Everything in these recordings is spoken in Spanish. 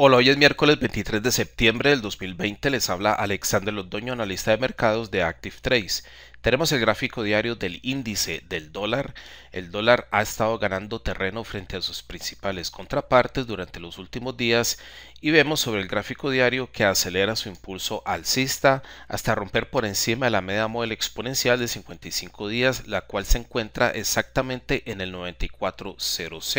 Hola, hoy es miércoles 23 de septiembre del 2020. Les habla Alexander Londoño, analista de mercados de Active Tenemos el gráfico diario del índice del dólar. El dólar ha estado ganando terreno frente a sus principales contrapartes durante los últimos días y vemos sobre el gráfico diario que acelera su impulso alcista hasta romper por encima de la media móvil exponencial de 55 días, la cual se encuentra exactamente en el 9400.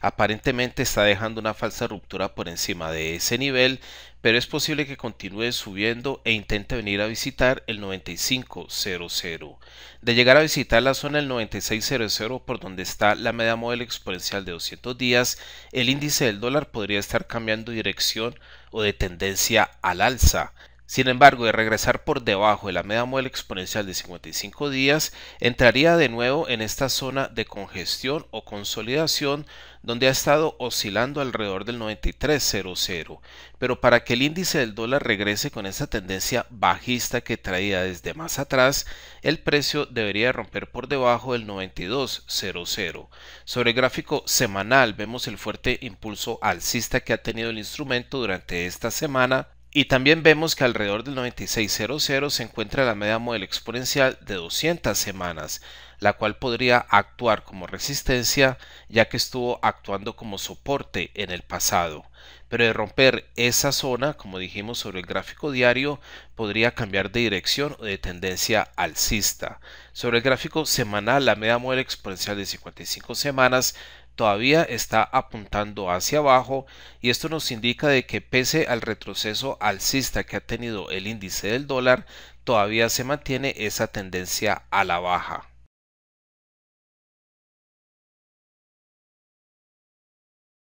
Aparentemente está dejando una falsa ruptura por encima de ese nivel, pero es posible que continúe subiendo e intente venir a visitar el 9500. De llegar a visitar la zona del 9600 por donde está la media móvil exponencial de 200 días, el índice del dólar podría estar cambiando dirección o de tendencia al alza. Sin embargo, de regresar por debajo de la media móvil exponencial de 55 días, entraría de nuevo en esta zona de congestión o consolidación donde ha estado oscilando alrededor del 93.00. Pero para que el índice del dólar regrese con esa tendencia bajista que traía desde más atrás, el precio debería romper por debajo del 92.00. Sobre el gráfico semanal vemos el fuerte impulso alcista que ha tenido el instrumento durante esta semana y también vemos que alrededor del 9600 se encuentra la media modelo exponencial de 200 semanas, la cual podría actuar como resistencia ya que estuvo actuando como soporte en el pasado. Pero de romper esa zona, como dijimos sobre el gráfico diario, podría cambiar de dirección o de tendencia alcista. Sobre el gráfico semanal, la media modelo exponencial de 55 semanas todavía está apuntando hacia abajo y esto nos indica de que pese al retroceso alcista que ha tenido el índice del dólar, todavía se mantiene esa tendencia a la baja.